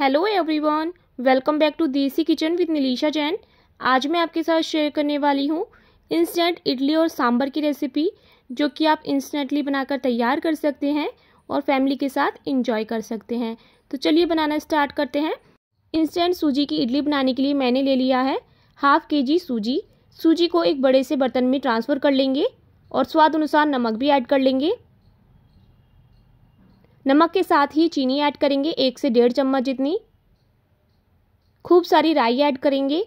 hello everyone welcome back to Desi kitchen with Nilisha Jain आज मैं आपके साथ शेयर करने वाली हूँ इंस्टेंट इडली और सांभर की रेसिपी जो कि आप इंस्टेंटली बनाकर तैयार कर सकते हैं और फैमिली के साथ इंजॉय कर सकते हैं तो चलिए बनाना स्टार्ट करते हैं इंस्टेंट सूजी की इडली बनाने के लिए मैंने ले लिया है हाफ़ के जी सूजी सूजी को एक बड़े से बर्तन में ट्रांसफ़र कर लेंगे और स्वाद अनुसार नमक भी ऐड कर लेंगे नमक के साथ ही चीनी ऐड करेंगे एक से डेढ़ चम्मच जितनी खूब सारी राई ऐड करेंगे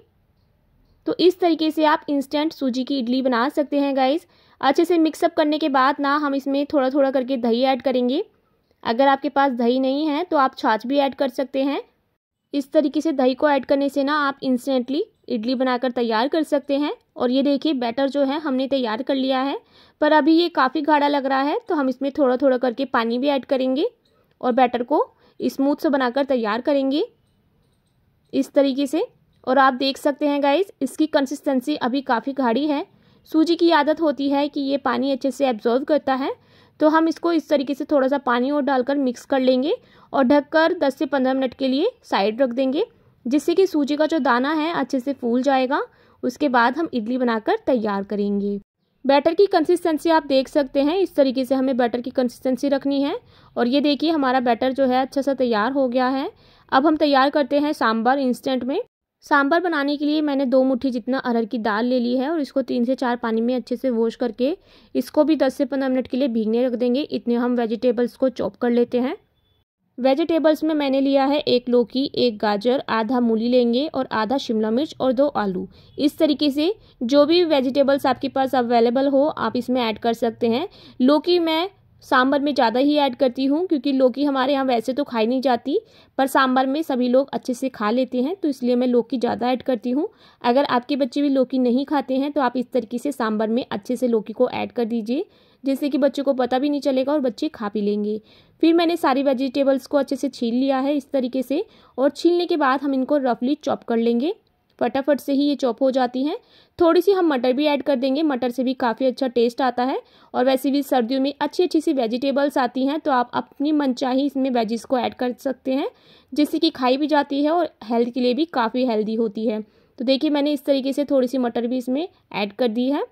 तो इस तरीके से आप इंस्टेंट सूजी की इडली बना सकते हैं गाइज़ अच्छे से मिक्सअप करने के बाद ना हम इसमें थोड़ा थोड़ा करके दही ऐड करेंगे अगर आपके पास दही नहीं है तो आप छाछ भी ऐड कर सकते हैं इस तरीके से दही को ऐड करने से ना आप इंस्टेंटली इडली बनाकर तैयार कर सकते हैं और ये देखिए बैटर जो है हमने तैयार कर लिया है पर अभी ये काफ़ी गाढ़ा लग रहा है तो हम इसमें थोड़ा थोड़ा करके पानी भी ऐड करेंगे और बैटर को स्मूथ से बनाकर तैयार करेंगे इस तरीके से और आप देख सकते हैं गाइज इसकी कंसिस्टेंसी अभी काफ़ी गाढ़ी है सूजी की आदत होती है कि ये पानी अच्छे से एब्जॉर्व करता है तो हम इसको इस तरीके से थोड़ा सा पानी और डालकर मिक्स कर लेंगे और ढककर 10 से 15 मिनट के लिए साइड रख देंगे जिससे कि सूजी का जो दाना है अच्छे से फूल जाएगा उसके बाद हम इडली बनाकर तैयार करेंगे बैटर की कंसिस्टेंसी आप देख सकते हैं इस तरीके से हमें बैटर की कंसिस्टेंसी रखनी है और ये देखिए हमारा बैटर जो है अच्छा सा तैयार हो गया है अब हम तैयार करते हैं सांभर इंस्टेंट में सांभर बनाने के लिए मैंने दो मुट्ठी जितना अरहर की दाल ले ली है और इसको तीन से चार पानी में अच्छे से वॉश करके इसको भी दस से पंद्रह मिनट के लिए भीगने रख देंगे इतने हम वेजिटेबल्स को चॉप कर लेते हैं वेजिटेबल्स में मैंने लिया है एक लौकी एक गाजर आधा मूली लेंगे और आधा शिमला मिर्च और दो आलू इस तरीके से जो भी वेजिटेबल्स आपके पास अवेलेबल हो आप इसमें ऐड कर सकते हैं लौकी मैं सांभर में ज़्यादा ही ऐड करती हूँ क्योंकि लौकी हमारे यहाँ वैसे तो खाई नहीं जाती पर सांभर में सभी लोग अच्छे से खा लेते हैं तो इसलिए मैं लौकी ज़्यादा ऐड करती हूँ अगर आपके बच्चे भी लौकी नहीं खाते हैं तो आप इस तरीके से सांभर में अच्छे से लौकी को ऐड कर दीजिए जिससे कि बच्चों को पता भी नहीं चलेगा और बच्चे खा पी लेंगे फिर मैंने सारी वेजिटेबल्स को अच्छे से छील लिया है इस तरीके से और छीलने के बाद हम इनको रफली चॉप कर लेंगे फटाफट से ही ये चॉप हो जाती हैं थोड़ी सी हम मटर भी ऐड कर देंगे मटर से भी काफ़ी अच्छा टेस्ट आता है और वैसे भी सर्दियों में अच्छी अच्छी सी वेजिटेबल्स आती हैं तो आप अपनी मनचाही इसमें वेजिस को ऐड कर सकते हैं जिससे कि खाई भी जाती है और हेल्थ के लिए भी काफ़ी हेल्दी होती है तो देखिए मैंने इस तरीके से थोड़ी सी मटर भी इसमें ऐड कर दी है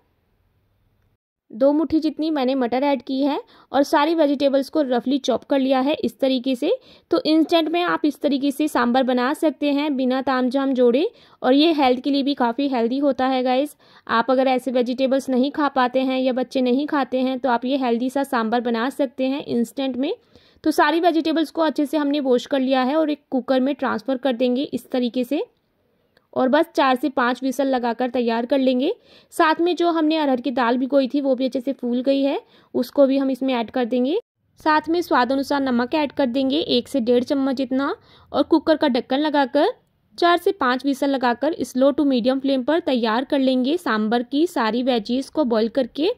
दो मुट्ठी जितनी मैंने मटर ऐड की है और सारी वेजिटेबल्स को रफली चॉप कर लिया है इस तरीके से तो इंस्टेंट में आप इस तरीके से सांभर बना सकते हैं बिना ताम झाम जोड़े और ये हेल्थ के लिए भी काफ़ी हेल्दी होता है गाइस आप अगर ऐसे वेजिटेबल्स नहीं खा पाते हैं या बच्चे नहीं खाते हैं तो आप ये हेल्दी सा सांभर बना सकते हैं इंस्टेंट में तो सारी वेजिटेबल्स को अच्छे से हमने वॉश कर लिया है और एक कुकर में ट्रांसफ़र कर देंगे इस तरीके से और बस चार से पाँच विसल लगाकर तैयार कर लेंगे साथ में जो हमने अरहर की दाल भिगोई थी वो भी अच्छे से फूल गई है उसको भी हम इसमें ऐड कर देंगे साथ में स्वाद अनुसार नमक ऐड कर देंगे एक से डेढ़ चम्मच इतना और कुकर का ढक्कन लगाकर चार से पाँच विसल लगाकर स्लो टू मीडियम फ्लेम पर तैयार कर लेंगे सांबर की सारी वेजीज को बॉईल करके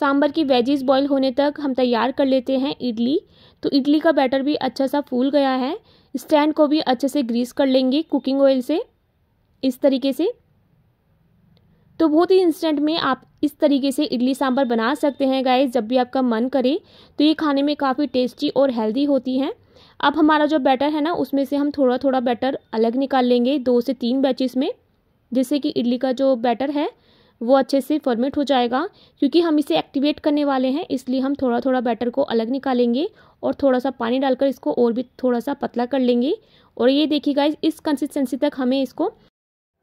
सांबर की वेजीज बॉईल होने तक हम तैयार कर लेते हैं इडली तो इडली का बैटर भी अच्छा सा फूल गया है स्टैंड को भी अच्छे से ग्रीस कर लेंगे कुकिंग ऑयल से इस तरीके से तो बहुत ही इंस्टेंट में आप इस तरीके से इडली सांभर बना सकते हैं गाइस जब भी आपका मन करे तो ये खाने में काफ़ी टेस्टी और हेल्दी होती हैं अब हमारा जो बैटर है ना उसमें से हम थोड़ा थोड़ा बैटर अलग निकाल लेंगे दो से तीन बैचेस में जिससे कि इडली का जो बैटर है वो अच्छे से फॉर्मेट हो जाएगा क्योंकि हम इसे एक्टिवेट करने वाले हैं इसलिए हम थोड़ा थोड़ा बैटर को अलग निकालेंगे और थोड़ा सा पानी डालकर इसको और भी थोड़ा सा पतला कर लेंगे और ये देखिए इस कंसिस्टेंसी तक हमें इसको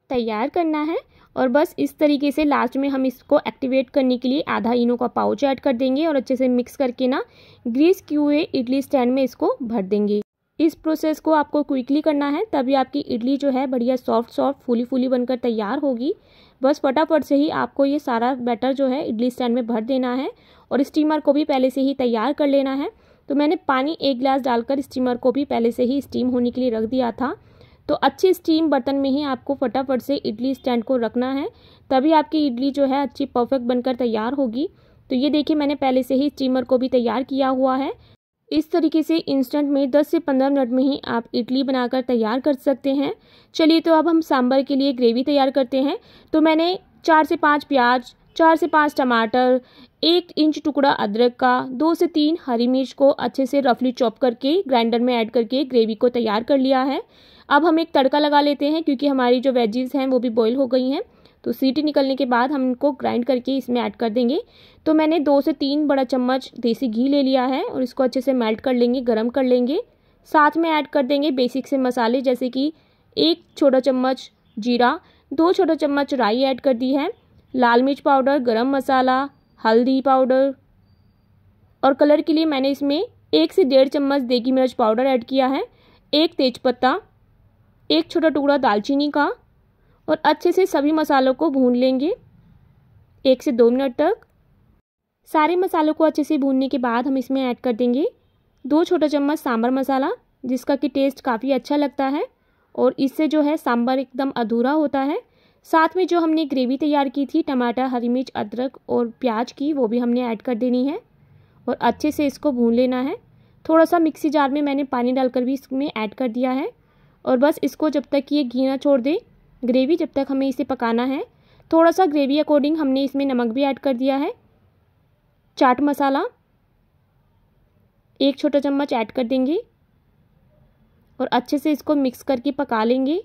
तैयार करना है और बस इस तरीके से लास्ट में हम इसको एक्टिवेट करने के लिए आधा इनो का पाउच ऐड कर देंगे और अच्छे से मिक्स करके ना ग्रीस किए हुए इडली स्टैंड में इसको भर देंगे इस प्रोसेस को आपको क्विकली करना है तभी आपकी इडली जो है बढ़िया सॉफ्ट सॉफ्ट फूली फूली बनकर तैयार होगी बस फटाफट से ही आपको ये सारा बैटर जो है इडली स्टैंड में भर देना है और स्टीमर को भी पहले से ही तैयार कर लेना है तो मैंने पानी एक गिलास डालकर स्टीमर को भी पहले से ही स्टीम होने के लिए रख दिया था तो अच्छे स्टीम बर्तन में ही आपको फटाफट से इडली स्टैंड को रखना है तभी आपकी इडली जो है अच्छी परफेक्ट बनकर तैयार होगी तो ये देखिए मैंने पहले से ही स्टीमर को भी तैयार किया हुआ है इस तरीके से इंस्टेंट में 10 से 15 मिनट में ही आप इडली बनाकर तैयार कर सकते हैं चलिए तो अब हम सांभर के लिए ग्रेवी तैयार करते हैं तो मैंने चार से पाँच प्याज चार से पाँच टमाटर एक इंच टुकड़ा अदरक का दो से तीन हरी मिर्च को अच्छे से रफली चॉप करके ग्राइंडर में ऐड करके ग्रेवी को तैयार कर लिया है अब हम एक तड़का लगा लेते हैं क्योंकि हमारी जो वेजीज हैं वो भी बॉईल हो गई हैं तो सीटी निकलने के बाद हम इनको ग्राइंड करके इसमें ऐड कर देंगे तो मैंने दो से तीन बड़ा चम्मच देसी घी ले लिया है और इसको अच्छे से मेल्ट कर लेंगे गर्म कर लेंगे साथ में ऐड कर देंगे बेसिक से मसाले जैसे कि एक छोटा चम्मच जीरा दो छोटा चम्मच राई ऐड कर दी है लाल मिर्च पाउडर गरम मसाला हल्दी पाउडर और कलर के लिए मैंने इसमें एक से डेढ़ चम्मच देगी मिर्च पाउडर ऐड किया है एक तेज़पत्ता एक छोटा टुकड़ा दालचीनी का और अच्छे से सभी मसालों को भून लेंगे एक से दो मिनट तक सारे मसालों को अच्छे से भूनने के बाद हम इसमें ऐड कर देंगे दो छोटा चम्मच सांभर मसाला जिसका कि टेस्ट काफ़ी अच्छा लगता है और इससे जो है सांभर एकदम अधूरा होता है साथ में जो हमने ग्रेवी तैयार की थी टमाटर हरी मिर्च अदरक और प्याज की वो भी हमने ऐड कर देनी है और अच्छे से इसको भून लेना है थोड़ा सा मिक्सी जार में मैंने पानी डालकर भी इसमें ऐड कर दिया है और बस इसको जब तक ये घी ना छोड़ दे ग्रेवी जब तक हमें इसे पकाना है थोड़ा सा ग्रेवी अकॉर्डिंग हमने इसमें नमक भी ऐड कर दिया है चाट मसाला एक छोटा चम्मच ऐड कर देंगे और अच्छे से इसको मिक्स करके पका लेंगे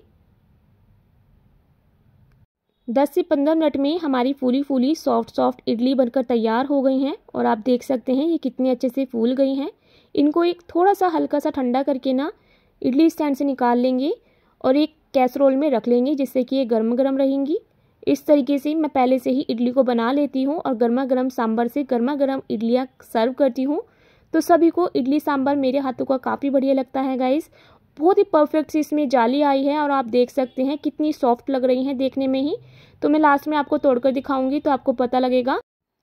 दस से पंद्रह मिनट में हमारी फूली फूली सॉफ्ट सॉफ्ट इडली बनकर तैयार हो गई हैं और आप देख सकते हैं ये कितने अच्छे से फूल गई हैं इनको एक थोड़ा सा हल्का सा ठंडा करके ना इडली स्टैंड से निकाल लेंगे और एक कैसरोल में रख लेंगे जिससे कि ये गर्म गर्म रहेंगी इस तरीके से मैं पहले से ही इडली को बना लेती हूँ और गर्मा गर्म सांभर से गर्मा गर्म इडलियाँ सर्व करती हूँ तो सभी को इडली सांभर मेरे हाथों का काफ़ी बढ़िया लगता है गाइस बहुत ही परफेक्ट सी इसमें जाली आई है और आप देख सकते हैं कितनी सॉफ्ट लग रही हैं देखने में ही तो मैं लास्ट में आपको तोड़कर दिखाऊंगी तो आपको पता लगेगा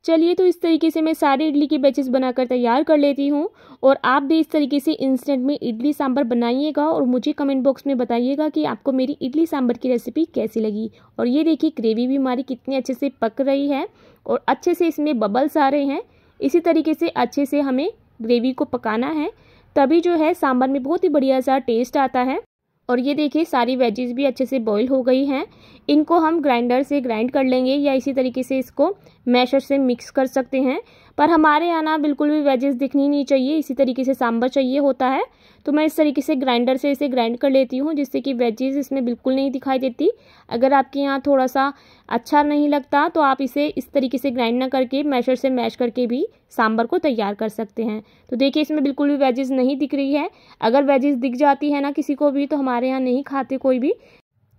चलिए तो इस तरीके से मैं सारे इडली के बैचेस बनाकर तैयार कर लेती हूँ और आप भी इस तरीके से इंस्टेंट में इडली सांभर बनाइएगा और मुझे कमेंट बॉक्स में बताइएगा कि आपको मेरी इडली सांभर की रेसिपी कैसी लगी और ये देखिए ग्रेवी भी हमारी कितनी अच्छे से पक रही है और अच्छे से इसमें बबल्स आ रहे हैं इसी तरीके से अच्छे से हमें ग्रेवी को पकाना है तभी जो है सांभर में बहुत ही बढ़िया सा टेस्ट आता है और ये देखिए सारी वेजेस भी अच्छे से बॉईल हो गई हैं इनको हम ग्राइंडर से ग्राइंड कर लेंगे या इसी तरीके से इसको मैशर से मिक्स कर सकते हैं पर हमारे यहाँ ना बिल्कुल भी वेजेस दिखनी नहीं चाहिए इसी तरीके से सांबर चाहिए होता है तो मैं इस तरीके से ग्राइंडर से इसे ग्राइंड कर लेती हूँ जिससे कि वेजेस इसमें बिल्कुल नहीं दिखाई देती अगर आपके यहाँ थोड़ा सा अच्छा नहीं लगता तो आप इसे इस तरीके से ग्राइंड ना करके मैशर से मैश करके भी सांबर को तैयार कर सकते हैं तो देखिए इसमें बिल्कुल भी वेजेस नहीं दिख रही है अगर वेजेस दिख जाती है ना किसी को भी तो हमारे यहाँ नहीं खाते कोई भी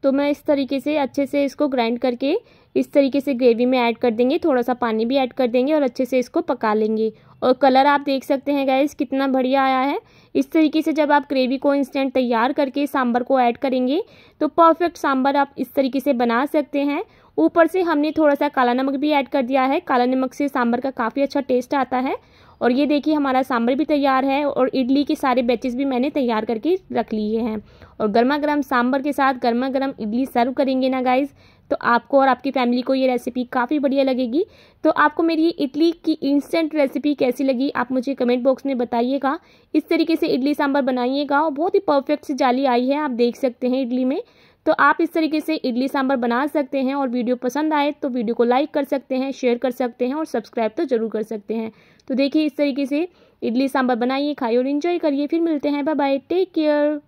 तो मैं इस तरीके से अच्छे से इसको ग्राइंड करके इस तरीके से ग्रेवी में ऐड कर देंगे थोड़ा सा पानी भी ऐड कर देंगे और अच्छे से इसको पका लेंगे और कलर आप देख सकते हैं गैस कितना बढ़िया आया है इस तरीके से जब आप ग्रेवी को इंस्टेंट तैयार करके सांभर को ऐड करेंगे तो परफेक्ट सांभर आप इस तरीके से बना सकते हैं ऊपर से हमने थोड़ा सा काला नमक भी ऐड कर दिया है काला नमक से सांभर का काफ़ी अच्छा टेस्ट आता है और ये देखिए हमारा सांभर भी तैयार है और इडली के सारे बैचेस भी मैंने तैयार करके रख लिए हैं और गर्मा गर्म सांभर के साथ गर्मा गर्म इडली सर्व करेंगे ना गाइज़ तो आपको और आपकी फैमिली को ये रेसिपी काफ़ी बढ़िया लगेगी तो आपको मेरी इडली की इंस्टेंट रेसिपी कैसी लगी आप मुझे कमेंट बॉक्स में बताइएगा इस तरीके से इडली सांभर बनाइएगा और बहुत ही परफेक्ट सी जाली आई है आप देख सकते हैं इडली में तो आप इस तरीके से इडली सांभर बना सकते हैं और वीडियो पसंद आए तो वीडियो को लाइक कर सकते हैं शेयर कर सकते हैं और सब्सक्राइब तो ज़रूर कर सकते हैं तो देखिए इस तरीके से इडली सांभर बनाइए खाइए और इन्जॉय करिए फिर मिलते हैं बाय बाय टेक केयर